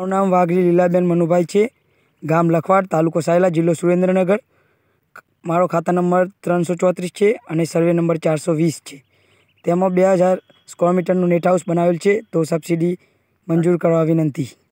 મારું નામ વાઘરી લીલાબેન મનુભાઈ છે ગામ લખવાડ તાલુકો સાયલા જિલ્લો સુરેન્દ્રનગર મારો ખાતા નંબર ત્રણસો ચોત્રીસ છે અને સર્વે નંબર ચારસો વીસ છે તેમાં બે હજાર સ્ક્વેર મીટરનું નેટ હાઉસ બનાવેલ છે તો સબસિડી મંજૂર કરવા વિનંતી